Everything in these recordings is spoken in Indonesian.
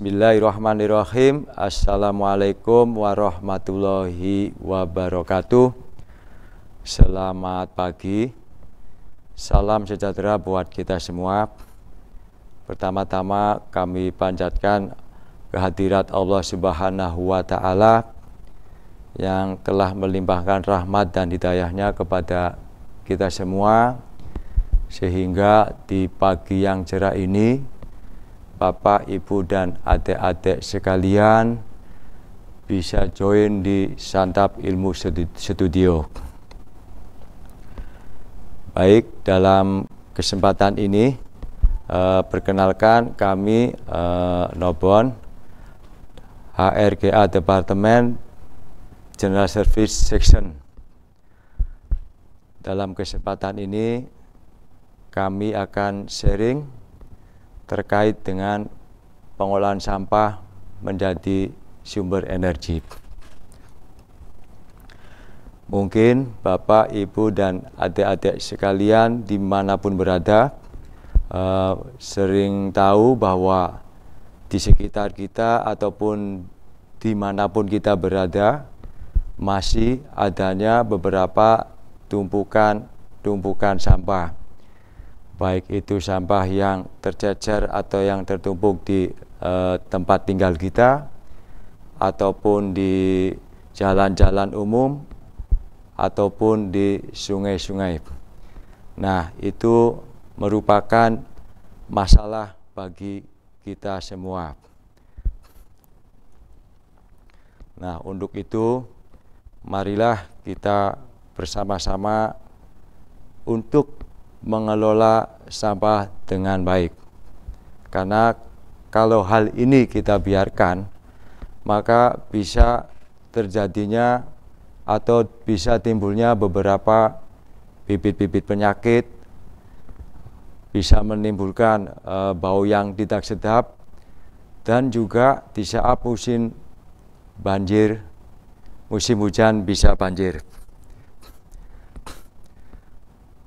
Bismillahirrahmanirrahim. Assalamualaikum warahmatullahi wabarakatuh. Selamat pagi. Salam sejahtera buat kita semua. Pertama-tama kami panjatkan kehadirat Allah Subhanahu wa taala yang telah melimpahkan rahmat dan hidayahnya kepada kita semua sehingga di pagi yang cerah ini Bapak, Ibu, dan adik-adik sekalian bisa join di Santap Ilmu Studio. Baik, dalam kesempatan ini eh, perkenalkan kami eh, Nobon HRGA Departemen General Service Section. Dalam kesempatan ini kami akan sharing terkait dengan pengolahan sampah menjadi sumber energi. Mungkin Bapak, Ibu, dan adik-adik sekalian dimanapun berada uh, sering tahu bahwa di sekitar kita ataupun dimanapun kita berada masih adanya beberapa tumpukan-tumpukan sampah baik itu sampah yang tercecer atau yang tertumpuk di eh, tempat tinggal kita ataupun di jalan-jalan umum ataupun di sungai-sungai. Nah, itu merupakan masalah bagi kita semua. Nah, untuk itu marilah kita bersama-sama untuk mengelola sampah dengan baik. Karena kalau hal ini kita biarkan, maka bisa terjadinya atau bisa timbulnya beberapa bibit-bibit penyakit, bisa menimbulkan e, bau yang tidak sedap, dan juga di saat musim banjir, musim hujan bisa banjir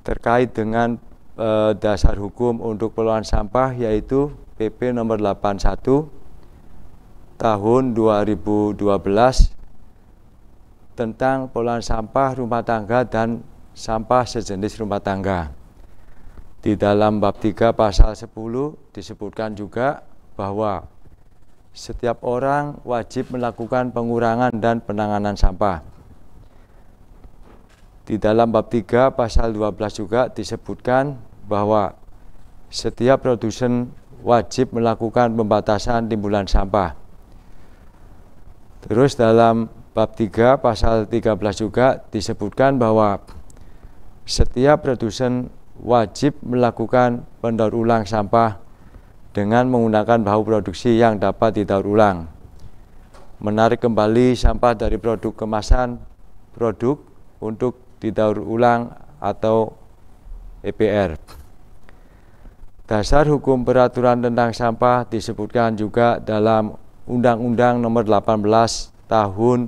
terkait dengan e, dasar hukum untuk pengelolaan sampah yaitu PP nomor 81 tahun 2012 tentang pengelolaan sampah rumah tangga dan sampah sejenis rumah tangga. Di dalam bab 3 pasal 10 disebutkan juga bahwa setiap orang wajib melakukan pengurangan dan penanganan sampah. Di dalam bab 3 pasal 12 juga disebutkan bahwa setiap produsen wajib melakukan pembatasan timbulan sampah. Terus dalam bab 3 pasal 13 juga disebutkan bahwa setiap produsen wajib melakukan pendaur ulang sampah dengan menggunakan bahu produksi yang dapat didaur ulang. Menarik kembali sampah dari produk kemasan produk untuk didaur ulang atau EPR. Dasar hukum peraturan tentang sampah disebutkan juga dalam Undang-Undang Nomor 18 Tahun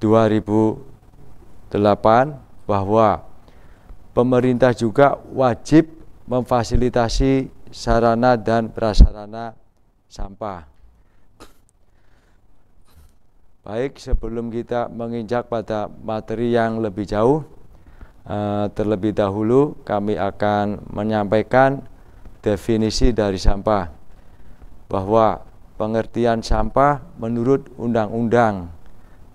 2008 bahwa pemerintah juga wajib memfasilitasi sarana dan prasarana sampah. Baik, sebelum kita menginjak pada materi yang lebih jauh, eh, terlebih dahulu kami akan menyampaikan definisi dari sampah, bahwa pengertian sampah menurut Undang-Undang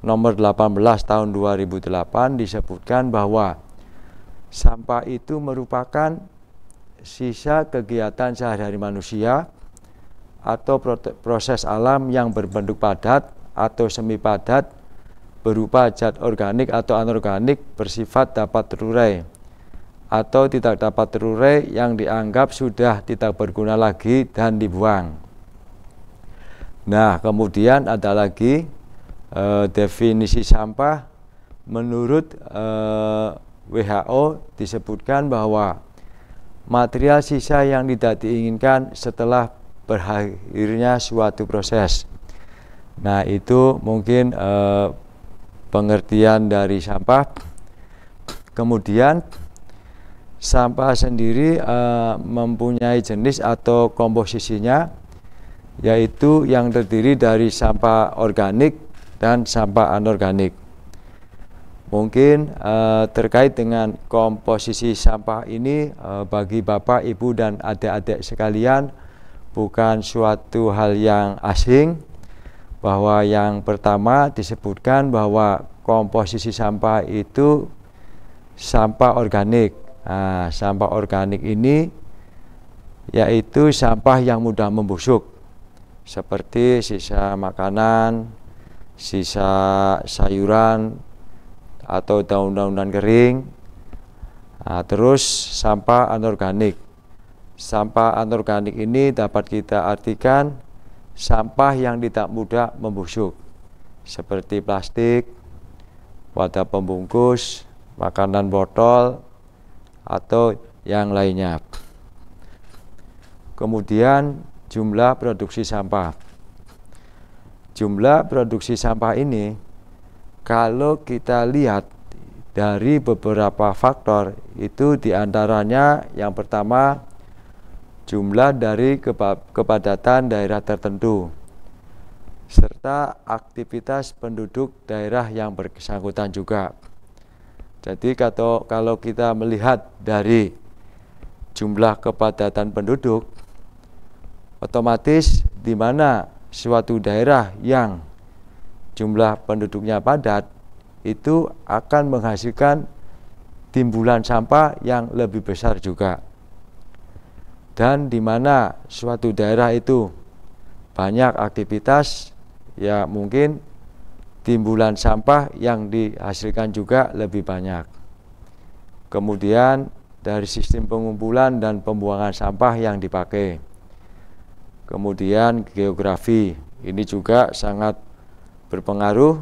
Nomor 18 Tahun 2008 disebutkan bahwa sampah itu merupakan sisa kegiatan sehari-hari manusia atau proses alam yang berbentuk padat atau semi padat berupa zat organik atau anorganik bersifat dapat terurai atau tidak dapat terurai yang dianggap sudah tidak berguna lagi dan dibuang. Nah, kemudian ada lagi e, definisi sampah menurut e, eh, WHO disebutkan bahwa material sisa yang tidak diinginkan setelah berakhirnya suatu proses Nah, itu mungkin eh, pengertian dari sampah. Kemudian sampah sendiri eh, mempunyai jenis atau komposisinya yaitu yang terdiri dari sampah organik dan sampah anorganik. Mungkin eh, terkait dengan komposisi sampah ini eh, bagi Bapak, Ibu dan adik-adik sekalian bukan suatu hal yang asing bahwa yang pertama disebutkan bahwa komposisi sampah itu sampah organik. Nah, sampah organik ini yaitu sampah yang mudah membusuk seperti sisa makanan, sisa sayuran atau daun-daunan kering. Nah, terus sampah anorganik. Sampah anorganik ini dapat kita artikan sampah yang tidak mudah membusuk seperti plastik, wadah pembungkus, makanan botol, atau yang lainnya. Kemudian jumlah produksi sampah. Jumlah produksi sampah ini kalau kita lihat dari beberapa faktor itu diantaranya yang pertama jumlah dari kepadatan daerah tertentu serta aktivitas penduduk daerah yang bersangkutan juga. Jadi kalau kalau kita melihat dari jumlah kepadatan penduduk otomatis di mana suatu daerah yang jumlah penduduknya padat itu akan menghasilkan timbulan sampah yang lebih besar juga dan di mana suatu daerah itu banyak aktivitas ya mungkin timbulan sampah yang dihasilkan juga lebih banyak. Kemudian dari sistem pengumpulan dan pembuangan sampah yang dipakai. Kemudian geografi ini juga sangat berpengaruh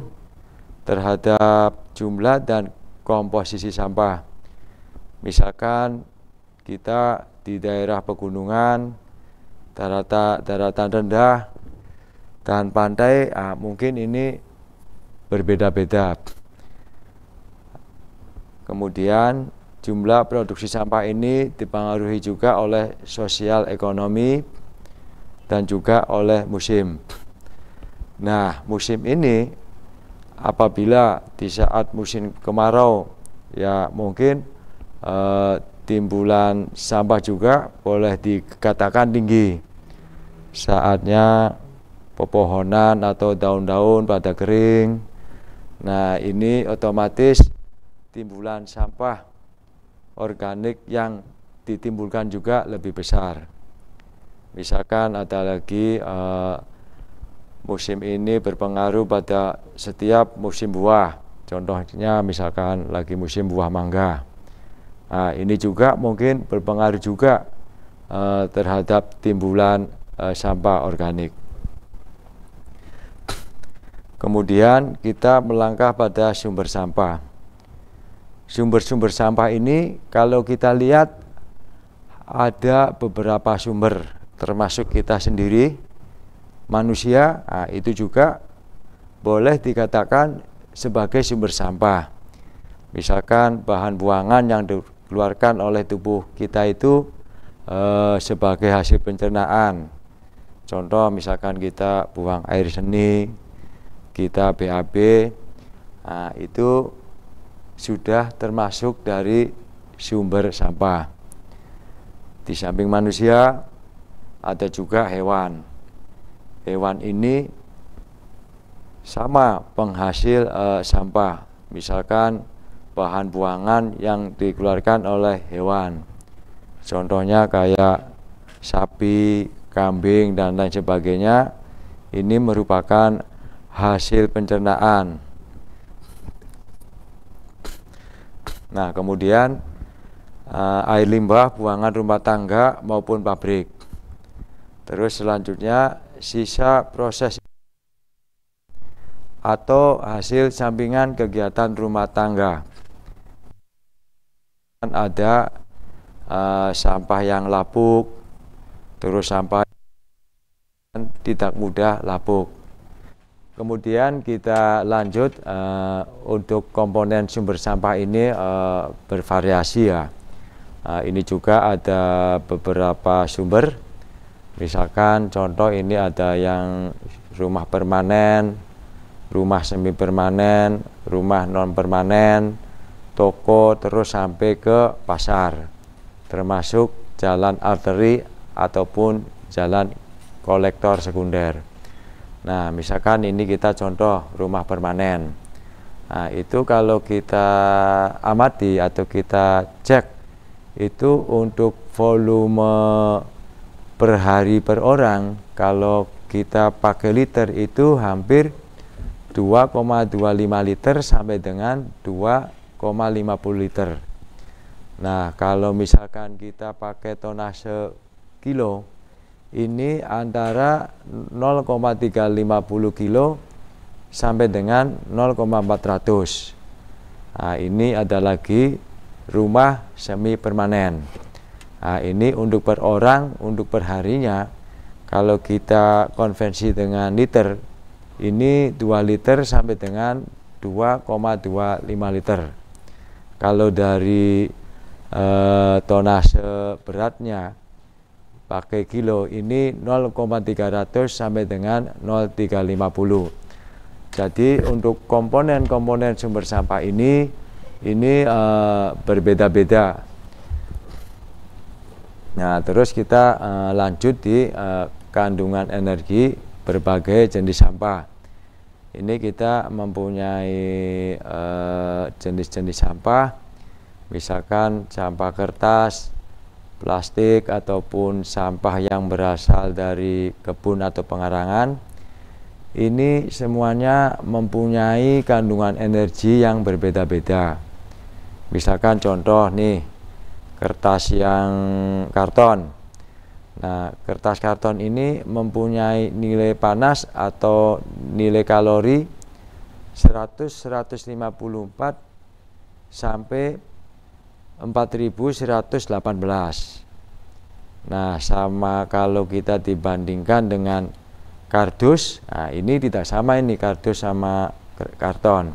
terhadap jumlah dan komposisi sampah. Misalkan kita di daerah pegunungan, daratan, daratan rendah, dan pantai, ah, mungkin ini berbeda-beda. Kemudian jumlah produksi sampah ini dipengaruhi juga oleh sosial ekonomi dan juga oleh musim. Nah, musim ini apabila di saat musim kemarau ya mungkin eh, timbulan sampah juga boleh dikatakan tinggi. Saatnya pepohonan atau daun-daun pada kering. Nah, ini otomatis timbulan sampah organik yang ditimbulkan juga lebih besar. Misalkan ada lagi uh, musim ini berpengaruh pada setiap musim buah. Contohnya misalkan lagi musim buah mangga Nah, ini juga mungkin berpengaruh juga uh, terhadap timbulan uh, sampah organik. Kemudian kita melangkah pada sumber sampah. Sumber-sumber sampah ini kalau kita lihat ada beberapa sumber termasuk kita sendiri manusia nah, itu juga boleh dikatakan sebagai sumber sampah. Misalkan bahan buangan yang dikeluarkan oleh tubuh kita itu eh, sebagai hasil pencernaan. Contoh misalkan kita buang air seni, kita BAB, nah, itu sudah termasuk dari sumber sampah. Di samping manusia ada juga hewan. Hewan ini sama penghasil eh, sampah. Misalkan bahan buangan yang dikeluarkan oleh hewan. Contohnya kayak sapi, kambing dan lain sebagainya. Ini merupakan hasil pencernaan. Nah, kemudian eh, air limbah buangan rumah tangga maupun pabrik. Terus selanjutnya sisa proses atau hasil sampingan kegiatan rumah tangga kan ada uh, sampah yang lapuk, terus sampah yang tidak mudah lapuk. Kemudian kita lanjut uh, untuk komponen sumber sampah ini uh, bervariasi ya. Uh, ini juga ada beberapa sumber. Misalkan contoh ini ada yang rumah permanen, rumah semi permanen, rumah non permanen, toko terus sampai ke pasar termasuk jalan arteri ataupun jalan kolektor sekunder nah misalkan ini kita contoh rumah permanen nah itu kalau kita amati atau kita cek itu untuk volume per hari per orang kalau kita pakai liter itu hampir 2,25 liter sampai dengan 2 liter nah kalau misalkan kita pakai tonase kilo ini antara 0,350 kilo sampai dengan 0,400 nah, ini ada lagi rumah semi permanen nah, ini untuk per orang untuk per harinya, kalau kita konvensi dengan liter ini 2 liter sampai dengan 2,25 liter kalau dari e, tonase beratnya pakai kilo ini 0,300 sampai dengan 0,350. Jadi untuk komponen-komponen sumber sampah ini ini e, berbeda-beda. Nah, terus kita e, lanjut di e, kandungan energi berbagai jenis sampah ini kita mempunyai eh, jenis-jenis sampah misalkan sampah kertas plastik ataupun sampah yang berasal dari kebun atau pengarangan ini semuanya mempunyai kandungan energi yang berbeda-beda misalkan contoh nih kertas yang karton Nah, kertas karton ini mempunyai nilai panas atau nilai kalori 100 154 sampai 4118. Nah, sama kalau kita dibandingkan dengan kardus, nah ini tidak sama ini kardus sama karton.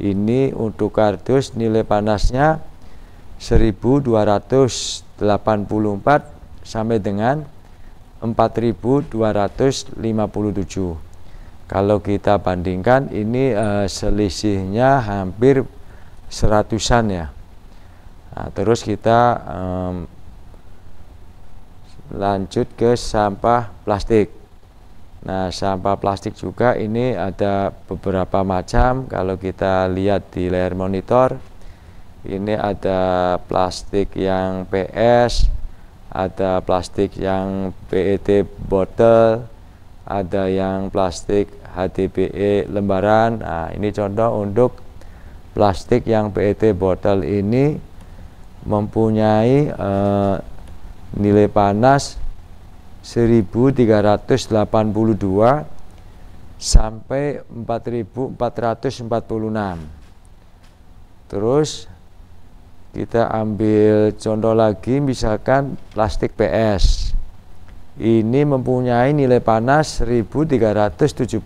Ini untuk kardus nilai panasnya 1284 sampai dengan 4257 kalau kita bandingkan ini uh, selisihnya hampir seratusan ya nah, terus kita um, lanjut ke sampah plastik Nah, sampah plastik juga ini ada beberapa macam. Kalau kita lihat di layar monitor, ini ada plastik yang PS, ada plastik yang PET botol, ada yang plastik HDPE lembaran. Nah, ini contoh untuk plastik yang PET botol ini mempunyai eh, nilai panas 1382 sampai 4446. Terus kita ambil contoh lagi misalkan plastik PS ini mempunyai nilai panas 1379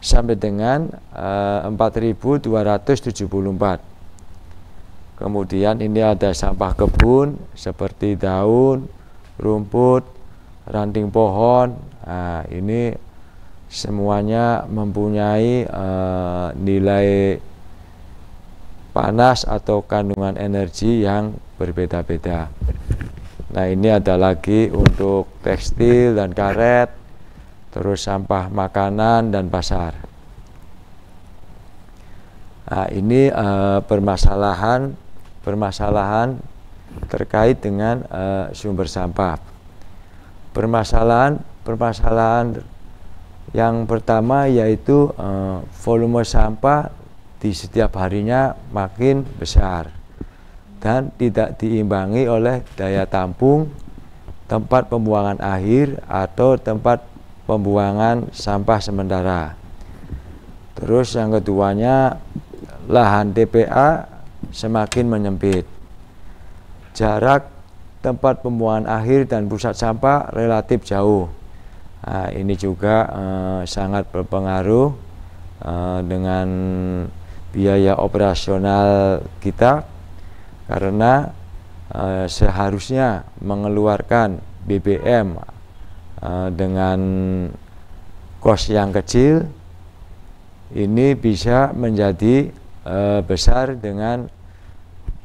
sampai dengan e, eh, 4274 kemudian ini ada sampah kebun seperti daun rumput ranting pohon nah, ini semuanya mempunyai e, nilai panas atau kandungan energi yang berbeda-beda. Nah ini ada lagi untuk tekstil dan karet, terus sampah makanan dan pasar. Nah, ini eh, permasalahan permasalahan terkait dengan eh, sumber sampah. Permasalahan permasalahan yang pertama yaitu eh, volume sampah di setiap harinya makin besar dan tidak diimbangi oleh daya tampung tempat pembuangan akhir atau tempat pembuangan sampah sementara. Terus yang keduanya lahan TPA semakin menyempit. Jarak tempat pembuangan akhir dan pusat sampah relatif jauh. Nah, ini juga eh, sangat berpengaruh eh, dengan biaya operasional kita karena eh, seharusnya mengeluarkan BBM eh, dengan kos yang kecil ini bisa menjadi eh, besar dengan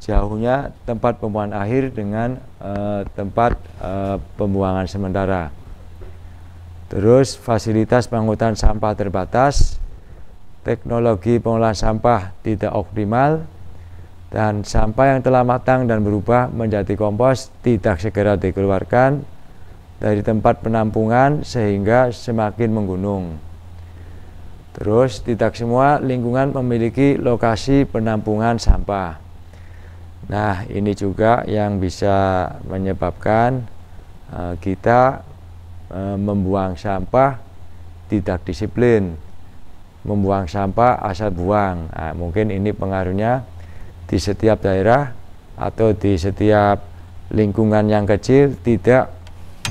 jauhnya tempat pembuangan akhir dengan tempat pembuangan sementara. Terus fasilitas pengangkutan sampah terbatas teknologi pengolahan sampah tidak optimal dan sampah yang telah matang dan berubah menjadi kompos tidak segera dikeluarkan dari tempat penampungan sehingga semakin menggunung. Terus tidak semua lingkungan memiliki lokasi penampungan sampah. Nah, ini juga yang bisa menyebabkan uh, kita uh, membuang sampah tidak disiplin membuang sampah asal buang. Nah, mungkin ini pengaruhnya di setiap daerah atau di setiap lingkungan yang kecil tidak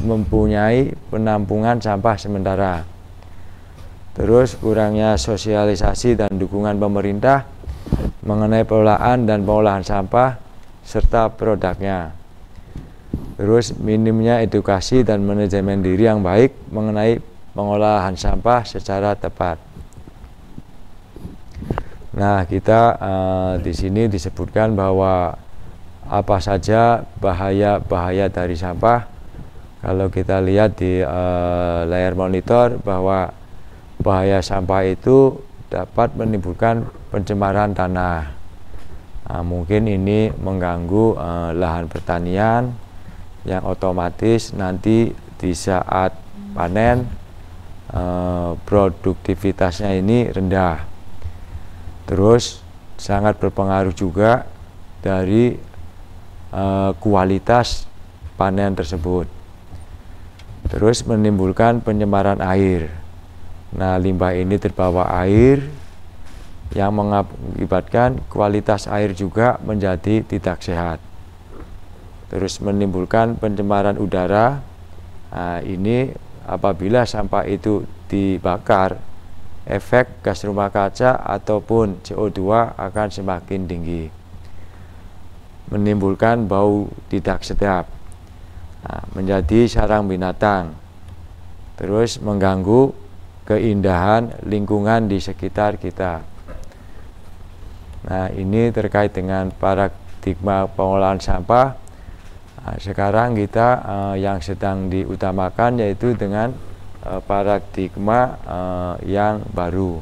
mempunyai penampungan sampah sementara. Terus kurangnya sosialisasi dan dukungan pemerintah mengenai pengolahan dan pengolahan sampah serta produknya. Terus minimnya edukasi dan manajemen diri yang baik mengenai pengolahan sampah secara tepat. Nah, kita uh, di sini disebutkan bahwa apa saja bahaya-bahaya dari sampah. Kalau kita lihat di uh, layar monitor bahwa bahaya sampah itu dapat menimbulkan pencemaran tanah. Nah, mungkin ini mengganggu uh, lahan pertanian yang otomatis nanti di saat panen uh, produktivitasnya ini rendah Terus sangat berpengaruh juga dari e, kualitas panen tersebut. Terus menimbulkan pencemaran air. Nah, limbah ini terbawa air yang mengakibatkan kualitas air juga menjadi tidak sehat. Terus menimbulkan pencemaran udara. Nah, ini apabila sampah itu dibakar efek gas rumah kaca ataupun CO2 akan semakin tinggi menimbulkan bau tidak sedap nah, menjadi sarang binatang terus mengganggu keindahan lingkungan di sekitar kita nah ini terkait dengan paradigma pengolahan sampah nah, sekarang kita eh, yang sedang diutamakan yaitu dengan Eh, paradigma eh, yang baru.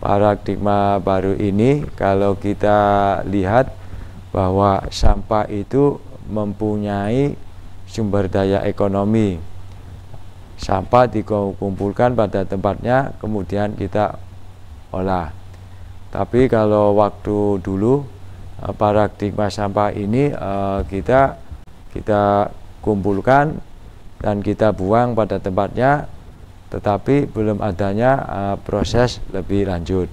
Paradigma baru ini kalau kita lihat bahwa sampah itu mempunyai sumber daya ekonomi. Sampah dikumpulkan pada tempatnya kemudian kita olah. Tapi kalau waktu dulu eh, paradigma sampah ini kita kita kumpulkan dan kita buang pada tempatnya tetapi belum adanya uh, proses lebih lanjut.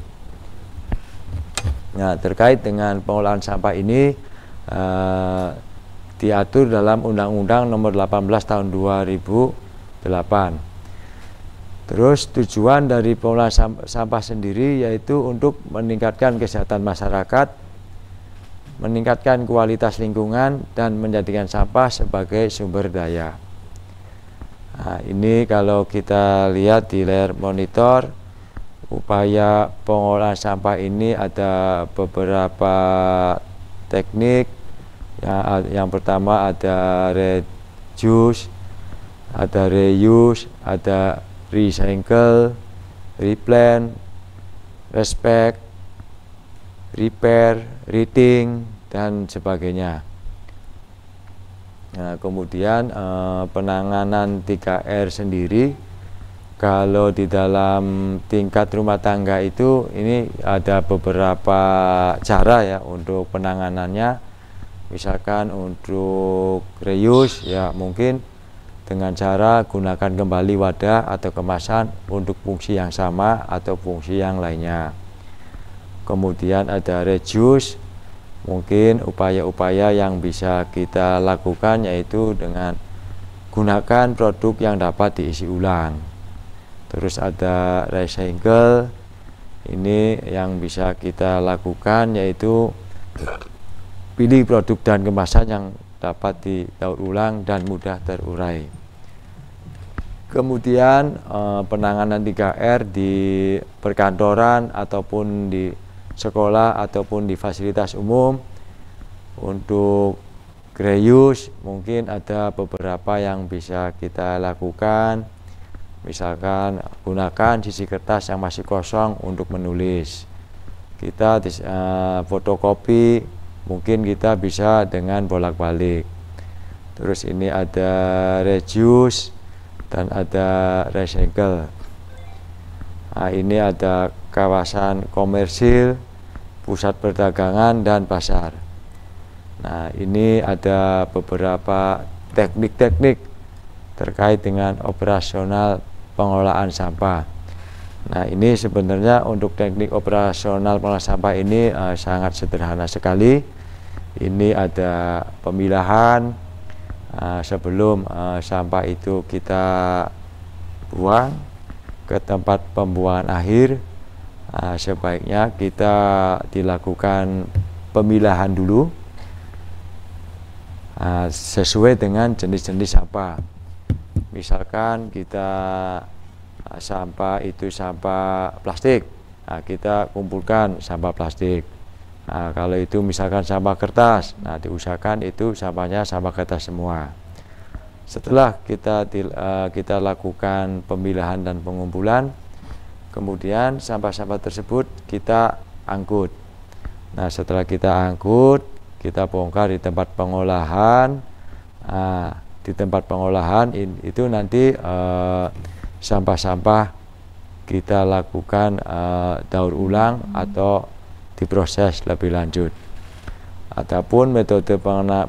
Nah, terkait dengan pengolahan sampah ini uh, diatur dalam Undang-Undang Nomor 18 Tahun 2008. Terus tujuan dari pengolahan sampah sendiri yaitu untuk meningkatkan kesehatan masyarakat, meningkatkan kualitas lingkungan dan menjadikan sampah sebagai sumber daya. Nah, ini kalau kita lihat di layar monitor, upaya pengolahan sampah ini ada beberapa teknik. Yang, yang pertama ada reduce, ada reuse, ada recycle, replan, respect, repair, reting dan sebagainya. Nah, kemudian e, penanganan 3R sendiri kalau di dalam tingkat rumah tangga itu ini ada beberapa cara ya untuk penanganannya. Misalkan untuk reuse ya mungkin dengan cara gunakan kembali wadah atau kemasan untuk fungsi yang sama atau fungsi yang lainnya. Kemudian ada reduce mungkin upaya-upaya yang bisa kita lakukan yaitu dengan gunakan produk yang dapat diisi ulang terus ada recycle ini yang bisa kita lakukan yaitu pilih produk dan kemasan yang dapat didaur ulang dan mudah terurai kemudian eh, penanganan 3R di perkantoran ataupun di sekolah ataupun di fasilitas umum untuk reuse mungkin ada beberapa yang bisa kita lakukan misalkan gunakan sisi kertas yang masih kosong untuk menulis kita uh, fotokopi mungkin kita bisa dengan bolak-balik terus ini ada reduce dan ada recycle nah, ini ada kawasan komersil pusat perdagangan dan pasar. Nah, ini ada beberapa teknik-teknik terkait dengan operasional pengelolaan sampah. Nah, ini sebenarnya untuk teknik operasional pengelolaan sampah ini uh, sangat sederhana sekali. Ini ada pemilahan uh, sebelum uh, sampah itu kita buang ke tempat pembuangan akhir Nah, sebaiknya kita dilakukan pemilahan dulu nah, sesuai dengan jenis-jenis sampah misalkan kita ah, sampah itu sampah plastik nah, kita kumpulkan sampah plastik nah, kalau itu misalkan sampah kertas nah diusahakan itu sampahnya sampah kertas semua setelah kita ah, kita lakukan pemilahan dan pengumpulan kemudian sampah-sampah tersebut kita angkut nah setelah kita angkut kita bongkar di tempat pengolahan nah, di tempat pengolahan itu nanti eh, sampah-sampah eh, kita lakukan eh, daur ulang atau diproses lebih lanjut ataupun metode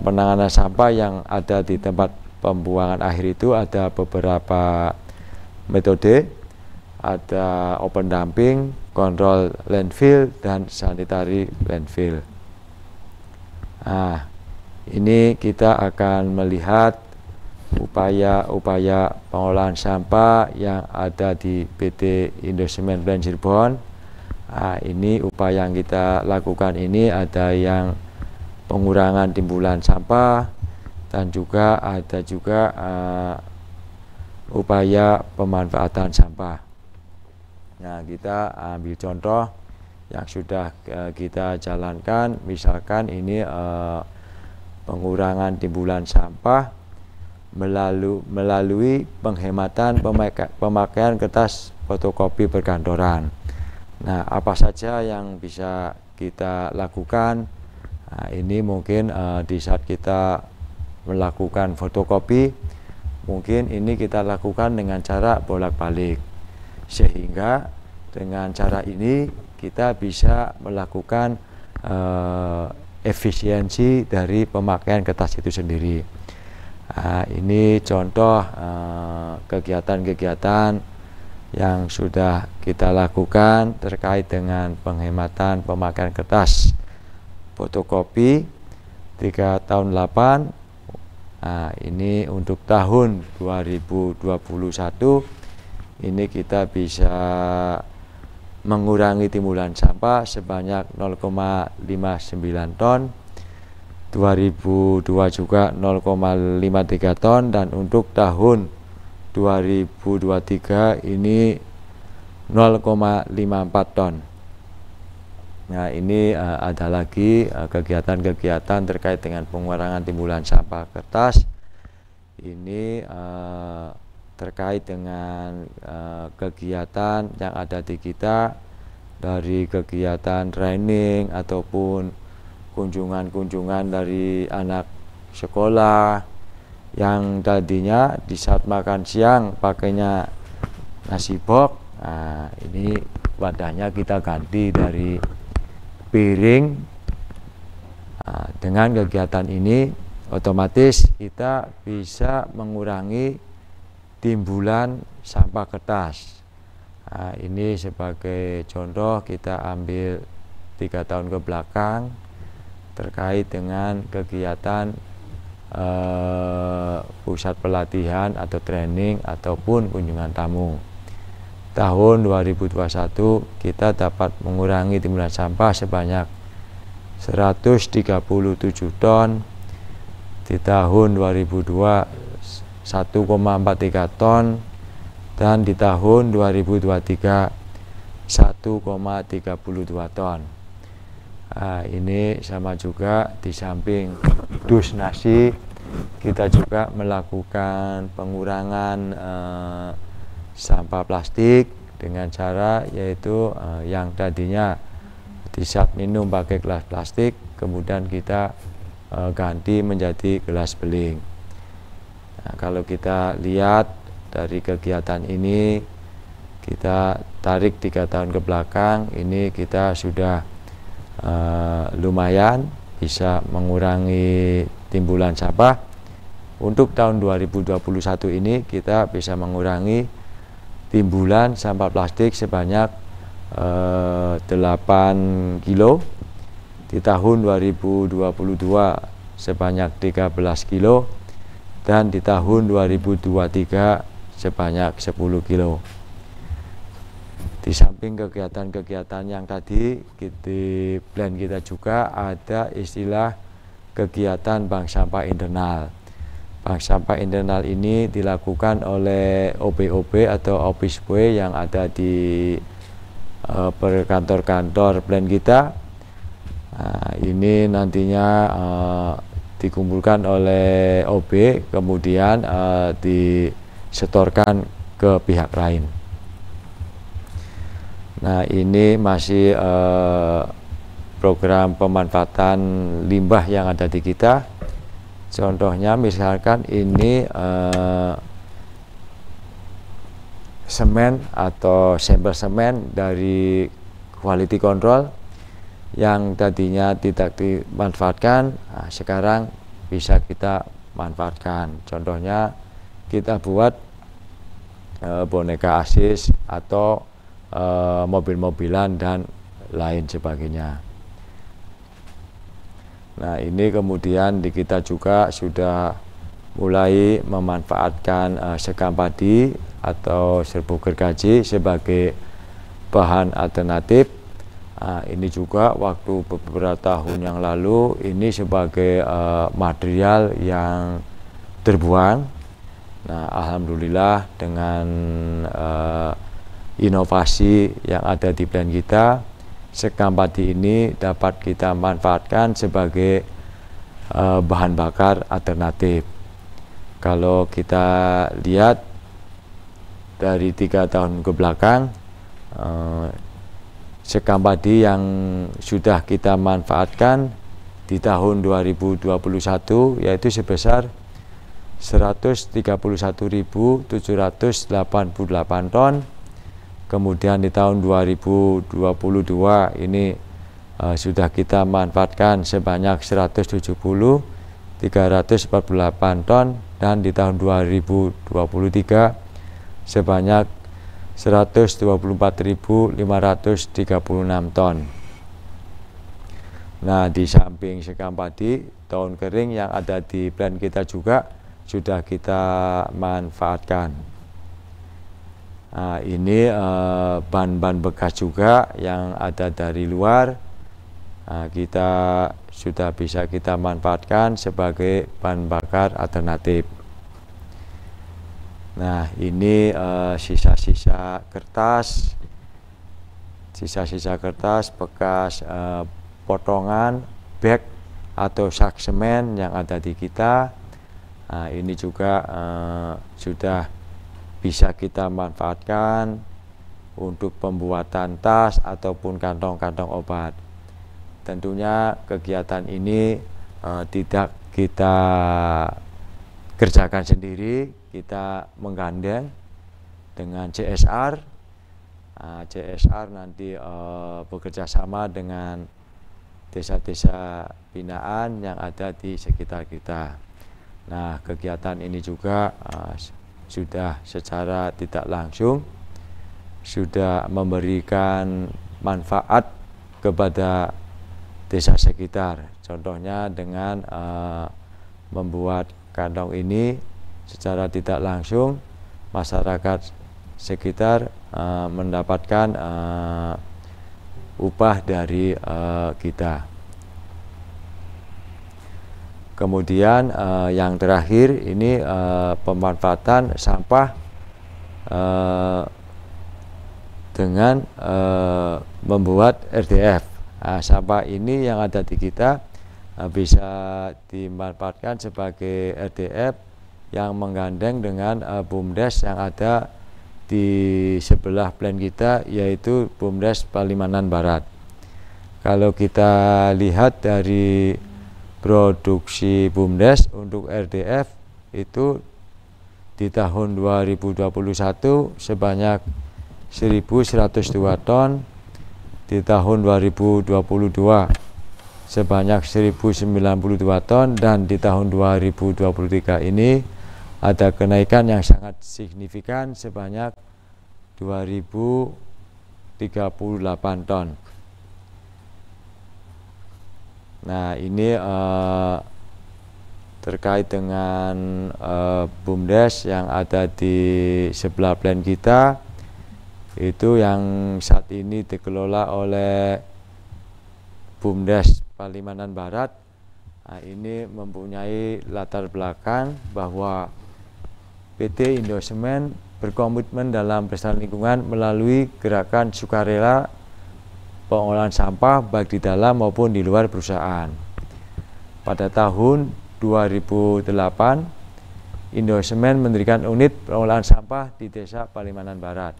penanganan sampah yang ada di tempat pembuangan akhir itu ada beberapa metode ada open dumping, kontrol landfill dan sanitary landfill. Nah, ini kita akan melihat upaya-upaya pengolahan sampah yang ada di PT Indosemen Plan Cirebon. Nah, ini upaya yang kita lakukan ini ada yang pengurangan timbulan sampah dan juga ada juga uh, upaya pemanfaatan sampah. Nah, kita ambil contoh yang sudah eh, kita jalankan, misalkan ini eh, pengurangan timbulan sampah melalui, melalui penghematan pemakaian kertas fotokopi perkantoran. Nah, apa saja yang bisa kita lakukan? Nah, ini mungkin eh, di saat kita melakukan fotokopi, mungkin ini kita lakukan dengan cara bolak-balik sehingga dengan cara ini kita bisa melakukan uh, efisiensi dari pemakaian kertas itu sendiri. Nah, ini contoh eh, kegiatan-kegiatan uh, yang sudah kita lakukan terkait dengan penghematan pemakaian kertas fotokopi 3 tahun 8 nah, ini untuk tahun 2021 ini kita bisa mengurangi timbulan sampah sebanyak 0,59 ton 2002 juga 0,53 ton dan untuk tahun 2023 ini 0,54 ton Nah ini uh, ada lagi eh, kegiatan-kegiatan uh, terkait dengan pengurangan timbulan sampah kertas ini uh, terkait dengan uh, kegiatan yang ada di kita dari kegiatan training ataupun kunjungan-kunjungan dari anak sekolah yang tadinya di saat makan siang pakainya nasi bok nah, ini wadahnya kita ganti dari piring nah, dengan kegiatan ini otomatis kita bisa mengurangi timbulan sampah kertas. Nah, ini sebagai contoh kita ambil tiga tahun ke belakang terkait dengan kegiatan eh, pusat pelatihan atau training ataupun kunjungan tamu. Tahun 2021 kita dapat mengurangi timbulan sampah sebanyak 137 ton. Di tahun 2002 1,43 ton dan di tahun 2023 1,32 ton. Nah, ini sama juga di samping dus nasi kita juga melakukan pengurangan eh, sampah plastik dengan cara yaitu eh, yang tadinya saat minum pakai gelas plastik kemudian kita eh, ganti menjadi gelas beling Nah, kalau kita lihat dari kegiatan ini, kita tarik tiga tahun ke belakang, ini kita sudah uh, lumayan bisa mengurangi timbulan sampah. Untuk tahun 2021 ini kita bisa mengurangi timbulan sampah plastik sebanyak eh, 8 kilo. Di tahun 2022 sebanyak 13 kilo dan di tahun 2023 sebanyak 10 kilo. Di samping kegiatan-kegiatan yang tadi di plan kita juga ada istilah kegiatan bank sampah internal. Bank sampah internal ini dilakukan oleh OBOB atau Office Boy yang ada di eh, perkantor-kantor plan kita. Nah, ini nantinya eh, dikumpulkan oleh OB kemudian uh, disetorkan ke pihak lain. Nah ini masih uh, program pemanfaatan limbah yang ada di kita. Contohnya misalkan ini uh, semen atau sampel semen dari quality control yang tadinya tidak dimanfaatkan nah sekarang bisa kita manfaatkan contohnya kita buat e, boneka asis atau e, mobil-mobilan dan lain sebagainya nah ini kemudian di kita juga sudah mulai memanfaatkan e, sekam padi atau serbuk gergaji sebagai bahan alternatif Nah, ini juga waktu beberapa tahun yang lalu ini sebagai uh, material yang terbuang. Nah, alhamdulillah dengan uh, inovasi yang ada di plan kita, sekam sekampati ini dapat kita manfaatkan sebagai uh, bahan bakar alternatif. Kalau kita lihat dari tiga tahun ke belakang, uh, sekam padi yang sudah kita manfaatkan di tahun 2021 yaitu sebesar 131.788 ton kemudian di tahun 2022 ini uh, sudah kita manfaatkan sebanyak 170 348 ton dan di tahun 2023 sebanyak 124.536 ton. Nah, di samping sekam padi, tahun kering yang ada di plan kita juga sudah kita manfaatkan. Nah, ini ban-ban eh, bekas juga yang ada dari luar nah, kita sudah bisa kita manfaatkan sebagai bahan bakar alternatif. Nah, ini eh, sisa-sisa uh, kertas, sisa-sisa kertas bekas uh, potongan bag atau sak semen yang ada di kita. Nah, ini juga uh, sudah bisa kita manfaatkan untuk pembuatan tas ataupun kantong-kantong obat. Tentunya kegiatan ini uh, tidak kita kerjakan sendiri, kita menggandeng dengan CSR. Nah, CSR nanti uh, bekerja sama dengan desa-desa binaan yang ada di sekitar kita. Nah, kegiatan ini juga uh, sudah secara tidak langsung sudah memberikan manfaat kepada desa sekitar. Contohnya dengan uh, membuat kandang ini secara tidak langsung masyarakat sekitar uh, mendapatkan uh, upah dari uh, kita. Kemudian uh, yang terakhir ini uh, pemanfaatan sampah uh, dengan uh, membuat RDF. Nah, sampah ini yang ada di kita uh, bisa dimanfaatkan sebagai RDF yang menggandeng dengan uh, BUMDes yang ada di sebelah plan kita yaitu BUMDes Palimanan Barat. Kalau kita lihat dari produksi BUMDes untuk RDF itu di tahun 2021 sebanyak 1102 ton, di tahun 2022 sebanyak 1092 ton dan di tahun 2023 ini ada kenaikan yang sangat signifikan sebanyak 2038 ton. Nah, ini eh, terkait dengan eh, BUMDes yang ada di sebelah plan kita itu yang saat ini dikelola oleh BUMDes Palimanan Barat. Nah, ini mempunyai latar belakang bahwa PT Indosemen berkomitmen dalam pelestarian lingkungan melalui gerakan sukarela pengolahan sampah baik di dalam maupun di luar perusahaan. Pada tahun 2008, Indosemen mendirikan unit pengolahan sampah di Desa Palimanan Barat.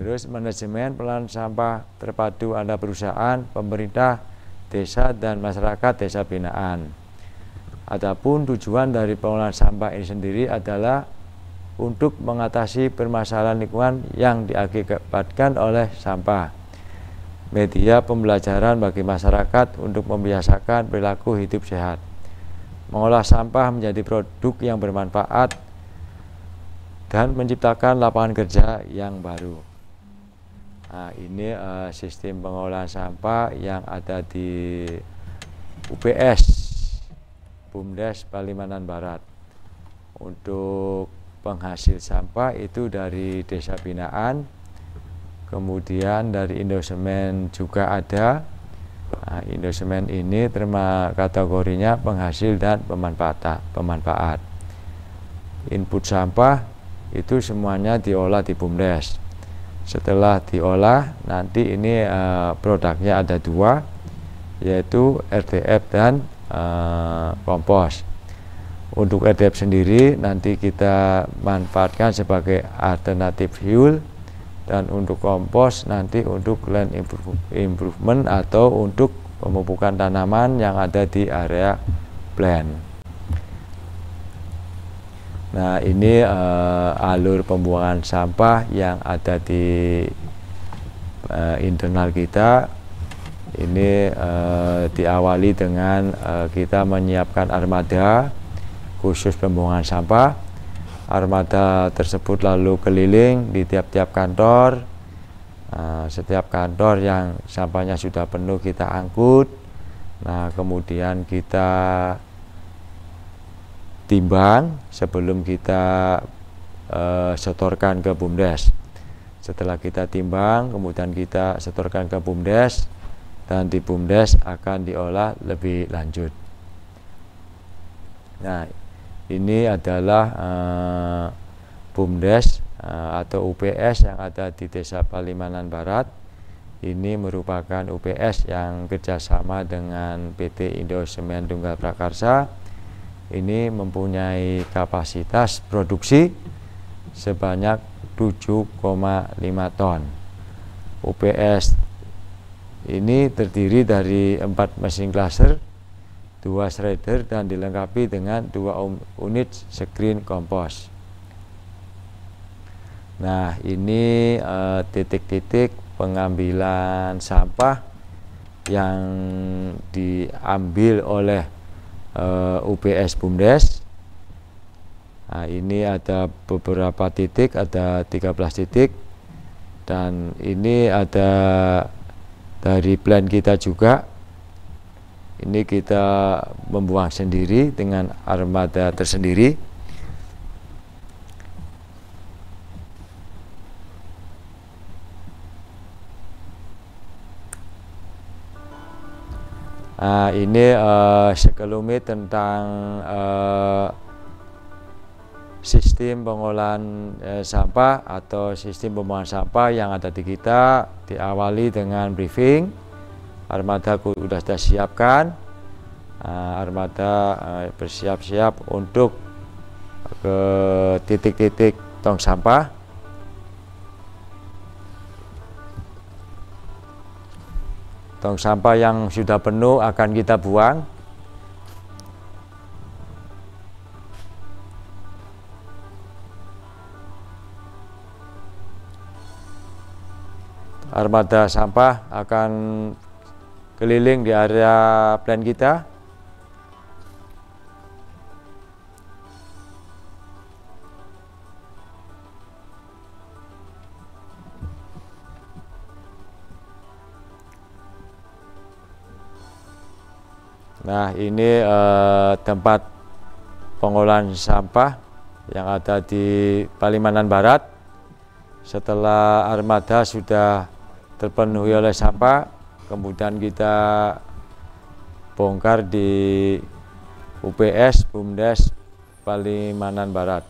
Terus manajemen pengolahan sampah terpadu ada perusahaan, pemerintah, desa, dan masyarakat desa binaan. Adapun tujuan dari pengolahan sampah ini sendiri adalah untuk mengatasi permasalahan lingkungan yang diakibatkan oleh sampah. Media pembelajaran bagi masyarakat untuk membiasakan perilaku hidup sehat. Mengolah sampah menjadi produk yang bermanfaat dan menciptakan lapangan kerja yang baru. Nah, ini uh, sistem pengolahan sampah yang ada di UPS Bumdes Palimanan Barat. Untuk penghasil sampah itu dari desa binaan, kemudian dari Indosemen juga ada. Nah, Indosemen ini termasuk kategorinya penghasil dan pemanfaat. pemanfaat. Input sampah itu semuanya diolah di BUMDes. Setelah diolah, nanti ini uh, produknya ada dua, yaitu RTF dan uh, kompos untuk EDF sendiri nanti kita manfaatkan sebagai alternatif fuel dan untuk kompos nanti untuk land improvement atau untuk pemupukan tanaman yang ada di area plan. Nah ini uh, alur pembuangan sampah yang ada di uh, internal kita ini uh, diawali dengan uh, kita menyiapkan armada khusus pembuangan sampah. Armada tersebut lalu keliling di tiap-tiap kantor. Nah, setiap kantor yang sampahnya sudah penuh kita angkut. Nah, kemudian kita timbang sebelum kita eh, setorkan ke BUMDes. Setelah kita timbang, kemudian kita setorkan ke BUMDes dan di BUMDes akan diolah lebih lanjut. Nah, ini adalah uh, BUMDes uh, atau UPS yang ada di Desa Palimanan Barat. Ini merupakan UPS yang kerjasama dengan PT Indo Semen Tunggal Prakarsa. Ini mempunyai kapasitas produksi sebanyak 7,5 ton. UPS ini terdiri dari empat mesin klaster dua shredder dan dilengkapi dengan dua um, unit screen kompos nah ini eh, titik-titik uh, pengambilan sampah yang diambil oleh uh, eh, UPS BUMDes nah ini ada beberapa titik ada 13 titik dan ini ada dari plan kita juga ini kita membuang sendiri dengan armada tersendiri Nah, ini uh, sekelumit tentang uh, sistem pengolahan uh, sampah atau sistem pembuangan sampah yang ada di kita diawali dengan briefing armada sudah sudah siapkan uh, armada uh, bersiap-siap untuk ke titik-titik tong sampah tong sampah yang sudah penuh akan kita buang armada sampah akan keliling di area plan kita. Nah, ini eh, tempat pengolahan sampah yang ada di Palimanan Barat. Setelah armada sudah terpenuhi oleh sampah, kemudian kita bongkar di UPS BUMDes Palimanan Barat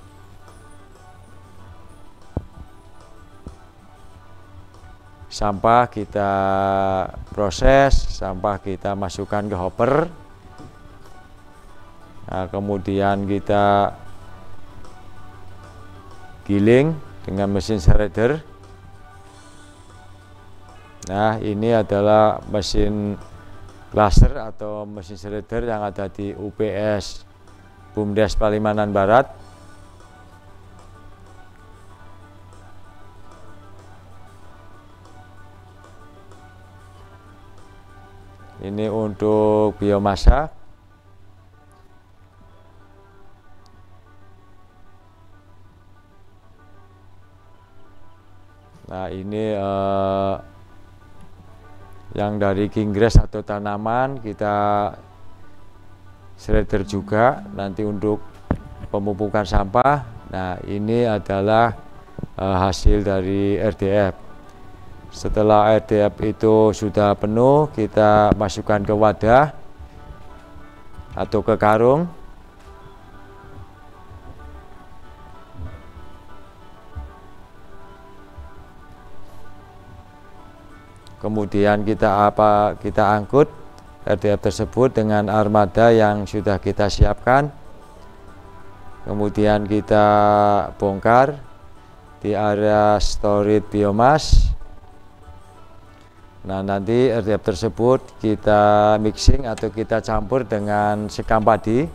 sampah kita proses sampah kita masukkan ke hopper nah, kemudian kita giling dengan mesin shredder Nah, ini adalah mesin laser atau mesin shredder yang ada di UPS Bumdes Palimanan Barat. Ini untuk biomasa. Nah, ini uh, yang dari kinggrass atau tanaman kita shredder juga nanti untuk pemupukan sampah nah ini adalah uh, hasil dari RDF setelah RDF itu sudah penuh kita masukkan ke wadah atau ke karung kemudian kita apa kita angkut RDF tersebut dengan armada yang sudah kita siapkan kemudian kita bongkar di area storage biomas nah nanti RDF tersebut kita mixing atau kita campur dengan sekam padi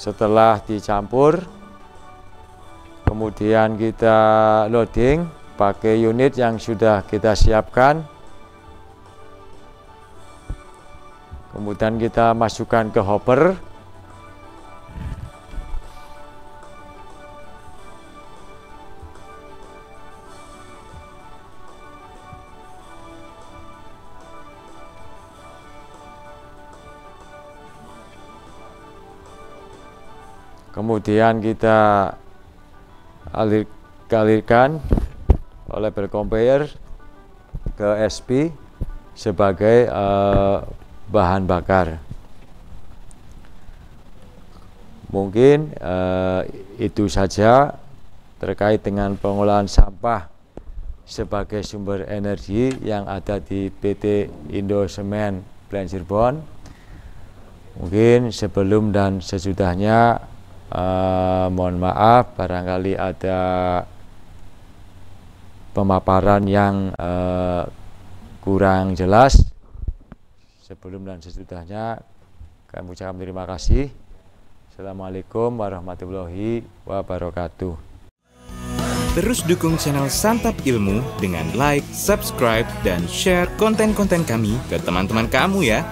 Setelah dicampur, kemudian kita loading pakai unit yang sudah kita siapkan. Kemudian kita masukkan ke hopper. kemudian kita alir, alirkan oleh conveyor ke SP sebagai uh, bahan bakar mungkin uh, itu saja terkait dengan pengolahan sampah sebagai sumber energi yang ada di PT Indosemen Plan Cirebon mungkin sebelum dan sesudahnya uh, mohon maaf barangkali ada pemaparan yang uh, kurang jelas sebelum dan sesudahnya kami ucapkan terima kasih Assalamualaikum warahmatullahi wabarakatuh Terus dukung channel Santap Ilmu dengan like, subscribe, dan share konten-konten kami ke teman-teman kamu ya.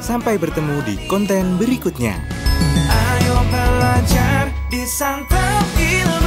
Sampai bertemu di konten berikutnya belajar disantap ilmu